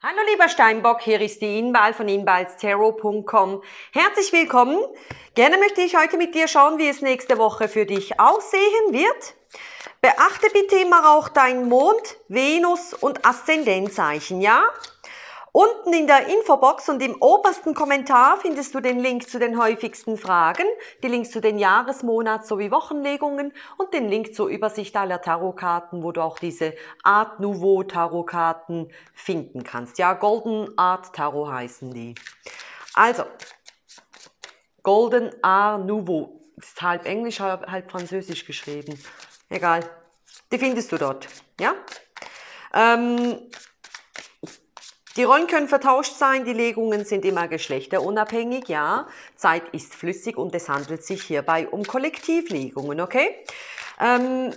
Hallo lieber Steinbock, hier ist die Inbal von inbalsterro.com. Herzlich willkommen. Gerne möchte ich heute mit dir schauen, wie es nächste Woche für dich aussehen wird. Beachte bitte immer auch dein Mond, Venus und Aszendenzzeichen, ja? Unten in der Infobox und im obersten Kommentar findest du den Link zu den häufigsten Fragen, die Links zu den Jahresmonats sowie Wochenlegungen und den Link zur Übersicht aller Tarotkarten, wo du auch diese Art Nouveau Tarotkarten finden kannst. Ja, Golden Art Tarot heißen die. Also, Golden Art Nouveau. Ist halb Englisch, halb, halb Französisch geschrieben. Egal. Die findest du dort. Ja? Ähm, die Rollen können vertauscht sein, die Legungen sind immer geschlechterunabhängig, ja. Zeit ist flüssig und es handelt sich hierbei um Kollektivlegungen, okay? Ähm,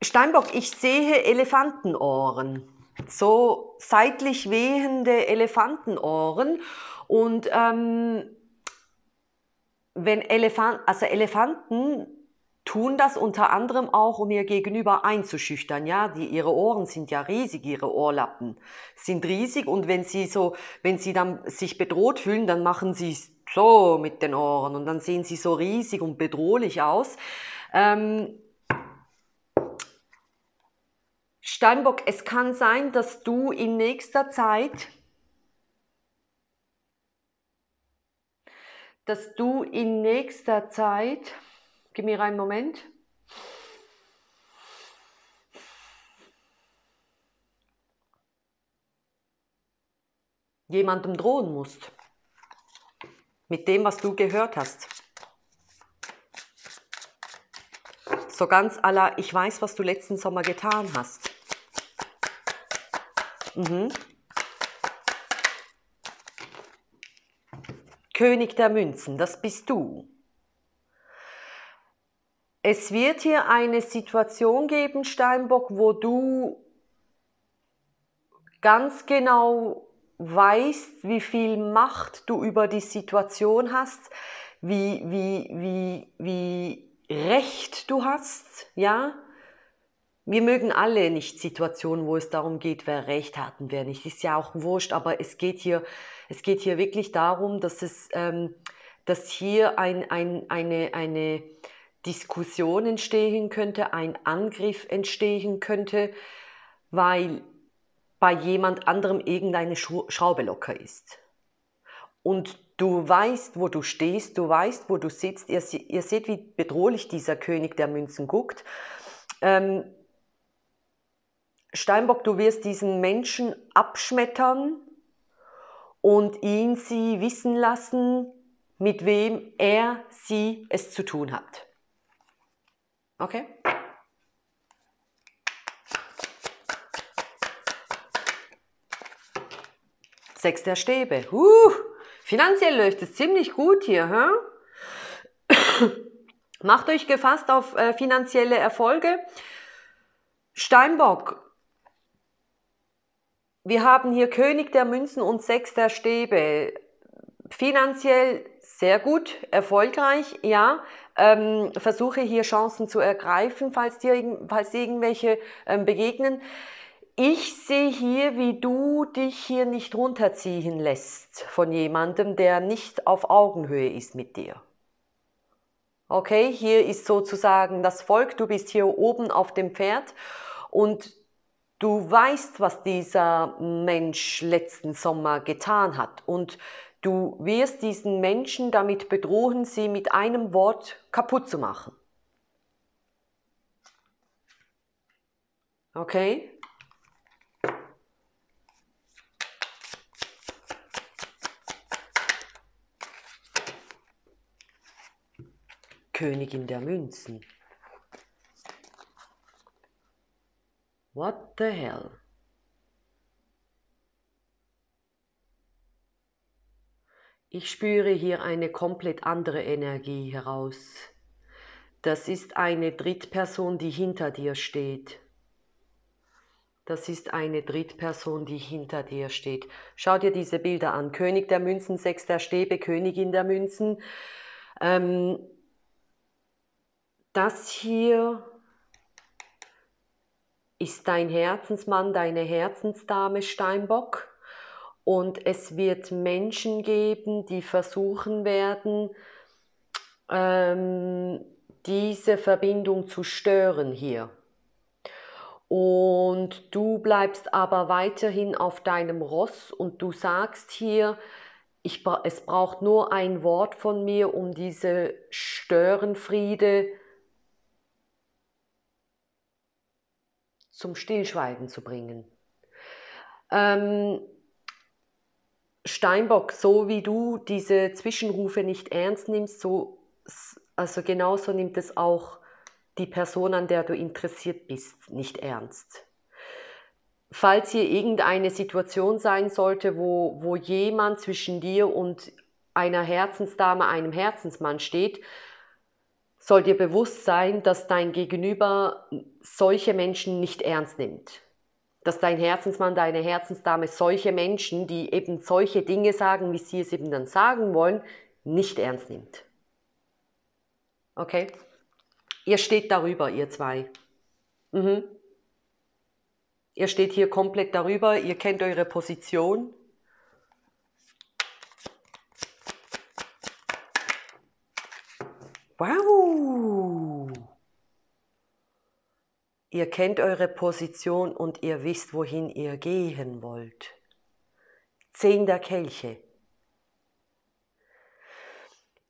Steinbock, ich sehe Elefantenohren. So seitlich wehende Elefantenohren. Und ähm, wenn Elefanten, also Elefanten tun das unter anderem auch, um ihr Gegenüber einzuschüchtern. Ja, die, ihre Ohren sind ja riesig, ihre Ohrlappen sind riesig und wenn sie so, wenn sie dann sich bedroht fühlen, dann machen sie so mit den Ohren und dann sehen sie so riesig und bedrohlich aus. Ähm, Steinbock, es kann sein, dass du in nächster Zeit dass du in nächster Zeit Gib mir einen Moment. Jemandem drohen musst. Mit dem, was du gehört hast. So ganz aller, ich weiß, was du letzten Sommer getan hast. Mhm. König der Münzen, das bist du. Es wird hier eine Situation geben, Steinbock, wo du ganz genau weißt, wie viel Macht du über die Situation hast, wie, wie, wie, wie Recht du hast, ja? Wir mögen alle nicht Situationen, wo es darum geht, wer Recht hat und wer nicht. Ist ja auch wurscht, aber es geht hier, es geht hier wirklich darum, dass es, ähm, dass hier ein, ein, eine, eine, Diskussion entstehen könnte, ein Angriff entstehen könnte, weil bei jemand anderem irgendeine Schraube locker ist. Und du weißt, wo du stehst, du weißt, wo du sitzt, ihr, ihr seht, wie bedrohlich dieser König der Münzen guckt. Ähm, Steinbock, du wirst diesen Menschen abschmettern und ihn sie wissen lassen, mit wem er sie es zu tun hat. Okay? Sechs der Stäbe. Huh, finanziell läuft es ziemlich gut hier. Huh? Macht euch gefasst auf äh, finanzielle Erfolge. Steinbock. Wir haben hier König der Münzen und Sechs der Stäbe. Finanziell sehr gut, erfolgreich, ja ähm, versuche hier Chancen zu ergreifen, falls dir falls dir irgendwelche ähm, begegnen. Ich sehe hier, wie du dich hier nicht runterziehen lässt von jemandem, der nicht auf Augenhöhe ist mit dir. Okay, hier ist sozusagen das Volk, du bist hier oben auf dem Pferd und du weißt, was dieser Mensch letzten Sommer getan hat und Du wirst diesen Menschen damit bedrohen, sie mit einem Wort kaputt zu machen. Okay? Königin der Münzen. What the hell? Ich spüre hier eine komplett andere Energie heraus. Das ist eine Drittperson, die hinter dir steht. Das ist eine Drittperson, die hinter dir steht. Schau dir diese Bilder an. König der Münzen, Sechs der Stäbe, Königin der Münzen. Ähm, das hier ist dein Herzensmann, deine Herzensdame Steinbock. Und es wird Menschen geben, die versuchen werden, ähm, diese Verbindung zu stören hier. Und du bleibst aber weiterhin auf deinem Ross und du sagst hier, ich, es braucht nur ein Wort von mir, um diese Störenfriede zum Stillschweigen zu bringen. Ähm, Steinbock, so wie du diese Zwischenrufe nicht ernst nimmst, so, also genauso nimmt es auch die Person, an der du interessiert bist, nicht ernst. Falls hier irgendeine Situation sein sollte, wo, wo jemand zwischen dir und einer Herzensdame, einem Herzensmann steht, soll dir bewusst sein, dass dein Gegenüber solche Menschen nicht ernst nimmt dass dein Herzensmann, deine Herzensdame solche Menschen, die eben solche Dinge sagen, wie sie es eben dann sagen wollen, nicht ernst nimmt. Okay? Ihr steht darüber, ihr zwei. Mhm. Ihr steht hier komplett darüber, ihr kennt eure Position. Wow! Ihr kennt eure Position und ihr wisst, wohin ihr gehen wollt. Zehn der Kelche.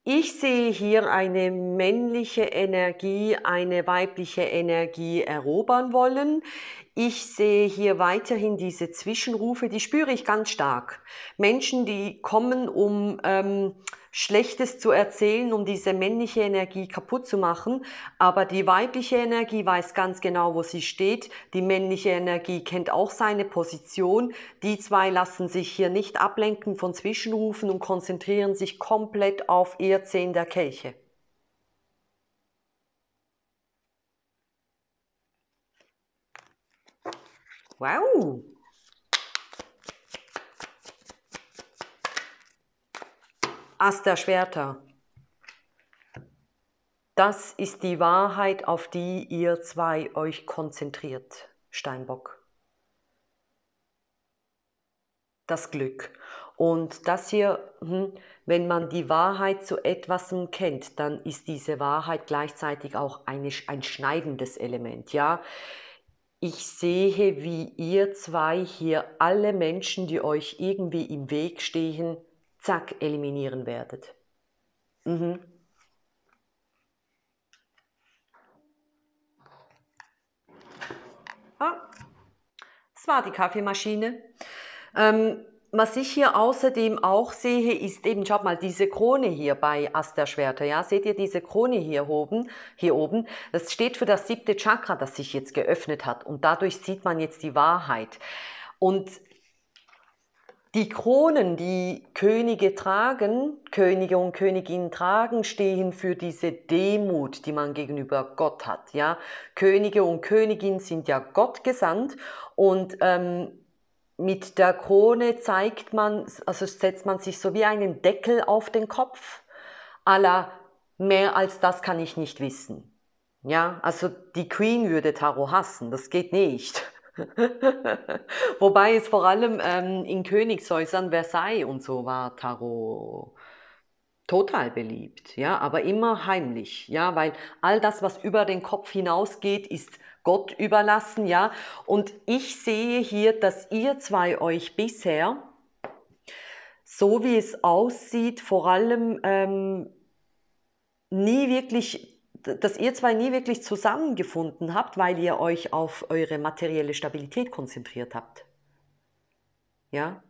Ich sehe hier eine männliche Energie, eine weibliche Energie erobern wollen. Ich sehe hier weiterhin diese Zwischenrufe, die spüre ich ganz stark. Menschen, die kommen, um... Ähm, Schlechtes zu erzählen, um diese männliche Energie kaputt zu machen. Aber die weibliche Energie weiß ganz genau, wo sie steht. Die männliche Energie kennt auch seine Position. Die zwei lassen sich hier nicht ablenken von Zwischenrufen und konzentrieren sich komplett auf ihr Zehn der Kelche. Wow! Aster Schwerter. Das ist die Wahrheit, auf die ihr zwei euch konzentriert, Steinbock. Das Glück. Und das hier, hm, wenn man die Wahrheit zu etwas kennt, dann ist diese Wahrheit gleichzeitig auch eine, ein schneidendes Element. Ja, ich sehe, wie ihr zwei hier alle Menschen, die euch irgendwie im Weg stehen, zack eliminieren werdet. Mhm. Ah, das war die Kaffeemaschine. Ähm, was ich hier außerdem auch sehe, ist eben, schaut mal, diese Krone hier bei Asterschwerter, ja, seht ihr diese Krone hier oben, hier oben, das steht für das siebte Chakra, das sich jetzt geöffnet hat und dadurch sieht man jetzt die Wahrheit. Und die Kronen, die Könige tragen, Könige und Königinnen tragen, stehen für diese Demut, die man gegenüber Gott hat. Ja, Könige und Königinnen sind ja Gott gesandt und ähm, mit der Krone zeigt man, also setzt man sich so wie einen Deckel auf den Kopf, aller mehr als das kann ich nicht wissen. Ja, also die Queen würde Tarot hassen, das geht nicht. Wobei es vor allem ähm, in Königshäusern Versailles und so war Tarot total beliebt, ja, aber immer heimlich, ja, weil all das, was über den Kopf hinausgeht, ist Gott überlassen, ja. Und ich sehe hier, dass ihr zwei euch bisher, so wie es aussieht, vor allem ähm, nie wirklich dass ihr zwei nie wirklich zusammengefunden habt, weil ihr euch auf eure materielle Stabilität konzentriert habt. Ja?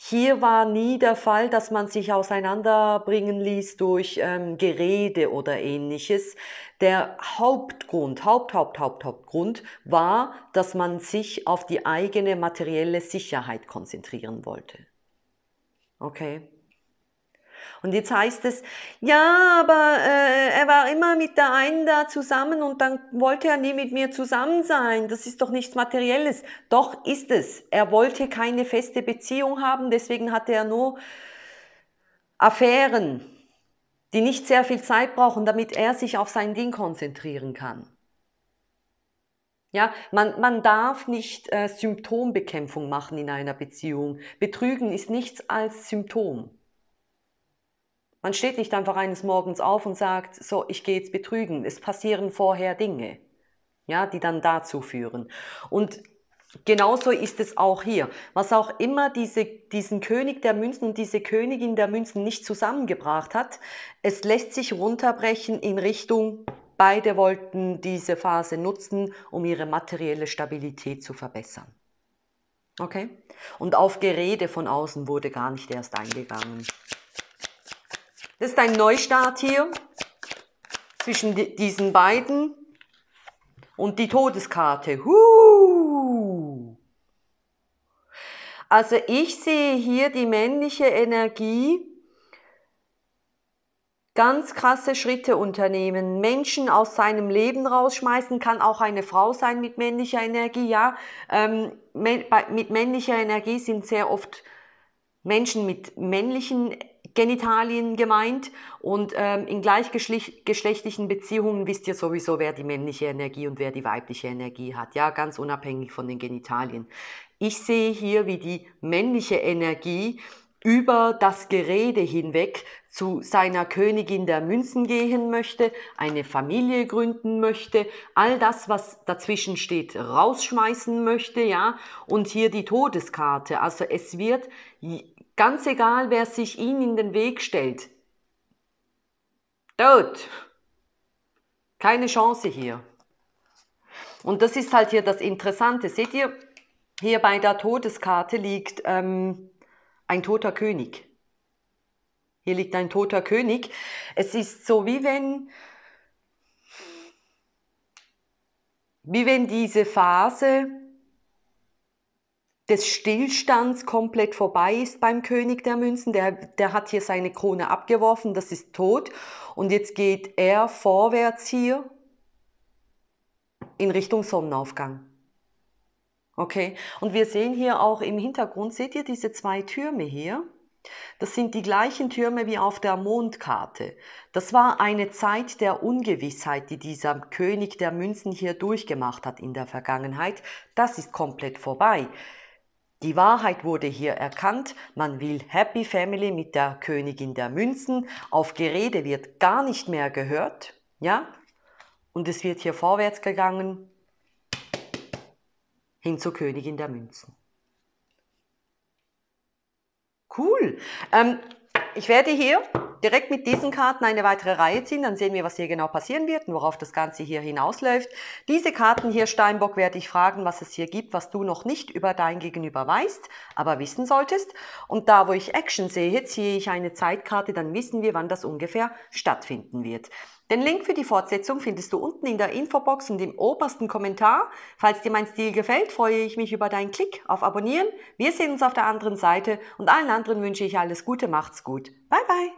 Hier war nie der Fall, dass man sich auseinanderbringen ließ durch ähm, Gerede oder ähnliches. Der Hauptgrund, Haupt, Haupt, Haupt, Hauptgrund war, dass man sich auf die eigene materielle Sicherheit konzentrieren wollte. Okay? Und jetzt heißt es, ja, aber äh, er war immer mit der einen da zusammen und dann wollte er nie mit mir zusammen sein. Das ist doch nichts Materielles. Doch ist es. Er wollte keine feste Beziehung haben, deswegen hatte er nur Affären, die nicht sehr viel Zeit brauchen, damit er sich auf sein Ding konzentrieren kann. Ja, man, man darf nicht äh, Symptombekämpfung machen in einer Beziehung. Betrügen ist nichts als Symptom. Man steht nicht einfach eines Morgens auf und sagt, so, ich gehe jetzt betrügen. Es passieren vorher Dinge, ja, die dann dazu führen. Und genauso ist es auch hier. Was auch immer diese, diesen König der Münzen und diese Königin der Münzen nicht zusammengebracht hat, es lässt sich runterbrechen in Richtung, beide wollten diese Phase nutzen, um ihre materielle Stabilität zu verbessern. Okay? Und auf Gerede von außen wurde gar nicht erst eingegangen. Das ist ein Neustart hier zwischen diesen beiden und die Todeskarte. Also ich sehe hier die männliche Energie ganz krasse Schritte unternehmen, Menschen aus seinem Leben rausschmeißen, kann auch eine Frau sein mit männlicher Energie, ja. Ähm, mit männlicher Energie sind sehr oft Menschen mit männlichen Genitalien gemeint. Und ähm, in gleichgeschlechtlichen Beziehungen wisst ihr sowieso, wer die männliche Energie und wer die weibliche Energie hat. Ja, ganz unabhängig von den Genitalien. Ich sehe hier, wie die männliche Energie über das Gerede hinweg zu seiner Königin der Münzen gehen möchte, eine Familie gründen möchte, all das, was dazwischen steht, rausschmeißen möchte, ja, und hier die Todeskarte. Also es wird Ganz egal, wer sich ihnen in den Weg stellt. Dort. Keine Chance hier. Und das ist halt hier das Interessante. Seht ihr, hier bei der Todeskarte liegt ähm, ein toter König. Hier liegt ein toter König. Es ist so wie wenn, wie wenn diese Phase des Stillstands komplett vorbei ist beim König der Münzen. Der, der hat hier seine Krone abgeworfen, das ist tot. Und jetzt geht er vorwärts hier in Richtung Sonnenaufgang. Okay, und wir sehen hier auch im Hintergrund, seht ihr diese zwei Türme hier? Das sind die gleichen Türme wie auf der Mondkarte. Das war eine Zeit der Ungewissheit, die dieser König der Münzen hier durchgemacht hat in der Vergangenheit. Das ist komplett vorbei. Die Wahrheit wurde hier erkannt, man will Happy Family mit der Königin der Münzen, auf Gerede wird gar nicht mehr gehört, ja? Und es wird hier vorwärts gegangen hin zur Königin der Münzen. Cool. Ähm, ich werde hier direkt mit diesen Karten eine weitere Reihe ziehen, dann sehen wir, was hier genau passieren wird und worauf das Ganze hier hinausläuft. Diese Karten hier, Steinbock, werde ich fragen, was es hier gibt, was du noch nicht über dein Gegenüber weißt, aber wissen solltest. Und da, wo ich Action sehe, ziehe ich eine Zeitkarte, dann wissen wir, wann das ungefähr stattfinden wird. Den Link für die Fortsetzung findest du unten in der Infobox und im obersten Kommentar. Falls dir mein Stil gefällt, freue ich mich über deinen Klick auf Abonnieren. Wir sehen uns auf der anderen Seite und allen anderen wünsche ich alles Gute, macht's gut. Bye bye!